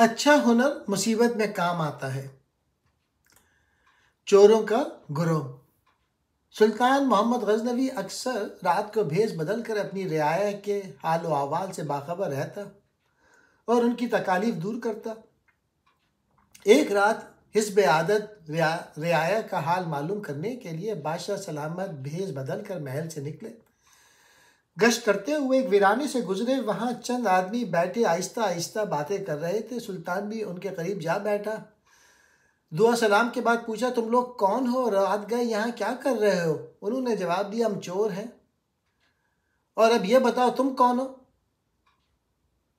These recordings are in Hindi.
अच्छा हुनर मुसीबत में काम आता है चोरों का गुरु सुल्तान मोहम्मद गजनवी अक्सर रात को भेज बदल कर अपनी रियाया के हाल व अहवाल से बाखबर रहता और उनकी तकालीफ दूर करता एक रात हिस्ब आदत रियाया का हाल मालूम करने के लिए बादशाह सलामत भेज बदल कर महल से निकले गश्त करते हुए एक वीरानी से गुजरे वहाँ चंद आदमी बैठे आहिस्ता आहिस्ता बातें कर रहे थे सुल्तान भी उनके करीब जा बैठा दुआ सलाम के बाद पूछा तुम लोग कौन हो रात गए यहाँ क्या कर रहे हो उन्होंने जवाब दिया हम चोर हैं और अब यह बताओ तुम कौन हो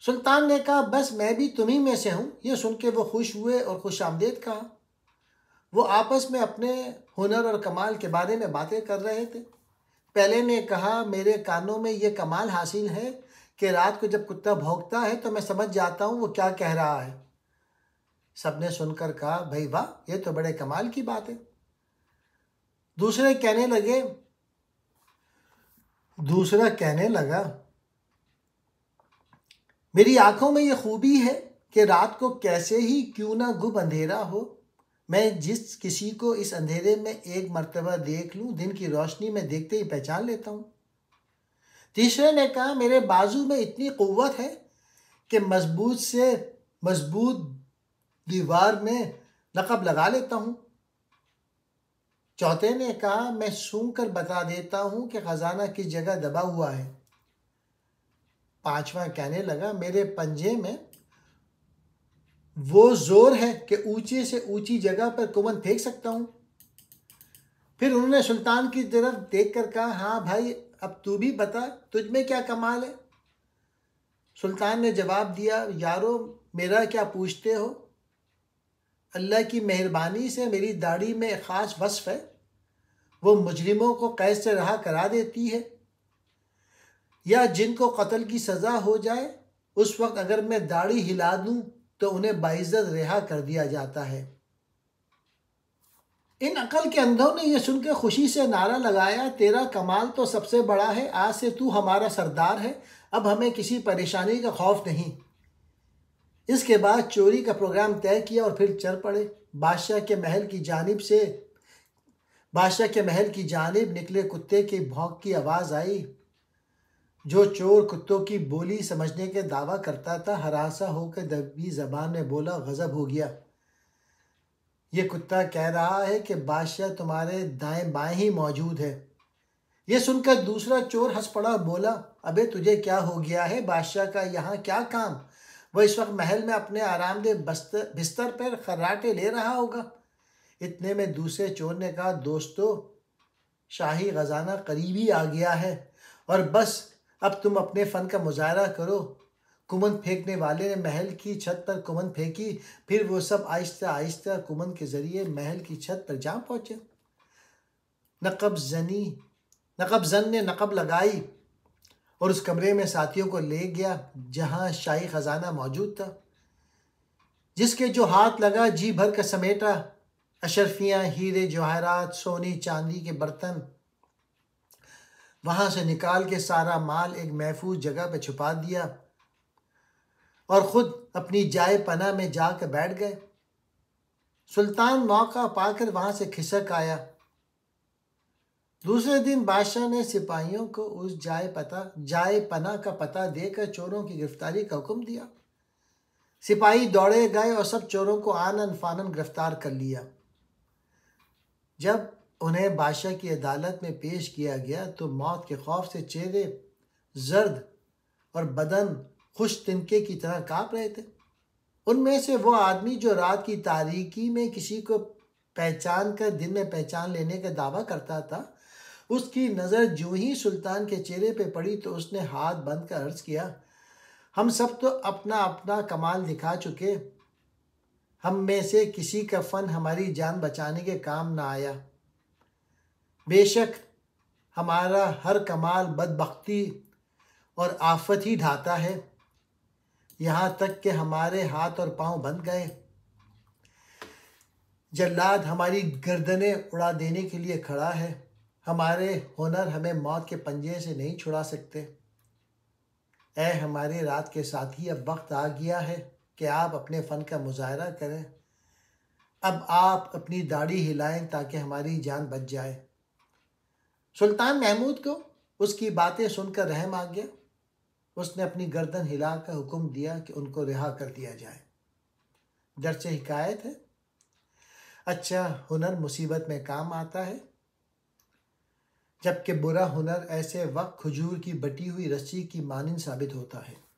सुल्तान ने कहा बस मैं भी तुम्ही में से हूँ यह सुन के वो खुश हुए और खुश आमदेद कहा वो आपस में अपने हुनर और कमाल के बारे में बातें कर रहे थे पहले ने कहा मेरे कानों में ये कमाल हासिल है कि रात को जब कुत्ता भोंकता है तो मैं समझ जाता हूँ वो क्या कह रहा है सबने सुनकर कहा भाई वाह ये तो बड़े कमाल की बात है दूसरे कहने लगे दूसरा कहने लगा मेरी आंखों में ये खूबी है कि रात को कैसे ही क्यों ना गुब अंधेरा हो मैं जिस किसी को इस अंधेरे में एक मर्तबा देख लूं दिन की रोशनी में देखते ही पहचान लेता हूँ तीसरे ने कहा मेरे बाजू में इतनी क़वत है कि मजबूत से मजबूत दीवार में लकब लगा लेता हूँ चौथे ने कहा मैं सूंघ कर बता देता हूँ कि ख़जाना किस जगह दबा हुआ है पांचवा कहने लगा मेरे पंजे में वो जोर है कि ऊंचे से ऊंची जगह पर कुमन फेंक सकता हूं फिर उन्होंने सुल्तान की तरफ देख कर कहा हाँ भाई अब तू भी बता तुझ में क्या कमाल है सुल्तान ने जवाब दिया यारो मेरा क्या पूछते हो अल्लाह की मेहरबानी से मेरी दाढ़ी में ख़ास वसफ़ है वो मुजरिमों को कैद से रहा करा देती है या जिनको कत्ल की सज़ा हो जाए उस वक्त अगर मैं दाढ़ी हिला दूँ तो उन्हें बाइज्जत रिहा कर दिया जाता है इन अकल के अंधों ने यह सुनकर खुशी से नारा लगाया तेरा कमाल तो सबसे बड़ा है आज से तू हमारा सरदार है अब हमें किसी परेशानी का खौफ नहीं इसके बाद चोरी का प्रोग्राम तय किया और फिर चल पड़े बादशाह के महल की जानब से बादशाह के महल की जानब निकले कुत्ते की भौंक की आवाज़ आई जो चोर कुत्तों की बोली समझने के दावा करता था हरासा होकर दबी जबान में बोला गज़ब हो गया ये कुत्ता कह रहा है कि बादशाह तुम्हारे दाएं बाएं ही मौजूद है ये सुनकर दूसरा चोर हंस पड़ा बोला अबे तुझे क्या हो गया है बादशाह का यहाँ क्या काम वह इस वक्त महल में अपने आरामदेह बस्तर बिस्तर पर खर्राटे ले रहा होगा इतने में दूसरे चोर ने कहा दोस्तों शाही ख़जाना करीब ही आ गया है और बस अब तुम अपने फन का मुजाहरा करो कुमन फेंकने वाले ने महल की छत पर कुमन फेंकी फिर वो सब आहिस्ता आहिस्ता कुमन के ज़रिए महल की छत पर जा पहुँचे नकब जनी नकब जन ने नकब लगाई और उस कमरे में साथियों को ले गया जहाँ शाही ख़जाना मौजूद था जिसके जो हाथ लगा जी भर का समेटा अशरफियाँ हीरे जवाहरात सोने चांदी के बर्तन वहाँ से निकाल के सारा माल एक महफूज जगह पर छुपा दिया और ख़ुद अपनी जाय पना में जाकर बैठ गए सुल्तान मौका पाकर वहाँ से खिसक आया दूसरे दिन बादशाह ने सिपाहियों को उस जाय पता जाय पना का पता देकर चोरों की गिरफ्तारी का हुक्म दिया सिपाही दौड़े गए और सब चोरों को आनन फानन गिरफ्तार कर लिया जब उन्हें बादशाह की अदालत में पेश किया गया तो मौत के खौफ से चेहरे जर्द और बदन खुश तिनके की तरह काँप रहे थे उनमें से वो आदमी जो रात की तारीकी में किसी को पहचान कर दिन में पहचान लेने का दावा करता था उसकी नज़र जो ही सुल्तान के चेहरे पे पड़ी तो उसने हाथ बंद कर अर्ज किया हम सब तो अपना अपना कमाल दिखा चुके हम में से किसी का फन हमारी जान बचाने के काम ना आया बेशक हमारा हर कमाल बदबख्ती और आफत ही ढाता है यहाँ तक कि हमारे हाथ और पांव बन गए जल्लाद हमारी गर्दनें उड़ा देने के लिए खड़ा है हमारे हुनर हमें मौत के पंजे से नहीं छुड़ा सकते ए हमारे रात के साथ ही अब वक्त आ गया है कि आप अपने फ़न का मुजाहरा करें अब आप अपनी दाढ़ी हिलाएं ताकि हमारी जान बच जाए सुल्तान महमूद को उसकी बातें सुनकर रहम आ गया उसने अपनी गर्दन हिलाकर हुक्म दिया कि उनको रिहा कर दिया जाए से हिकायत है अच्छा हुनर मुसीबत में काम आता है जबकि बुरा हुनर ऐसे वक्त खजूर की बटी हुई रस्सी की मानंद साबित होता है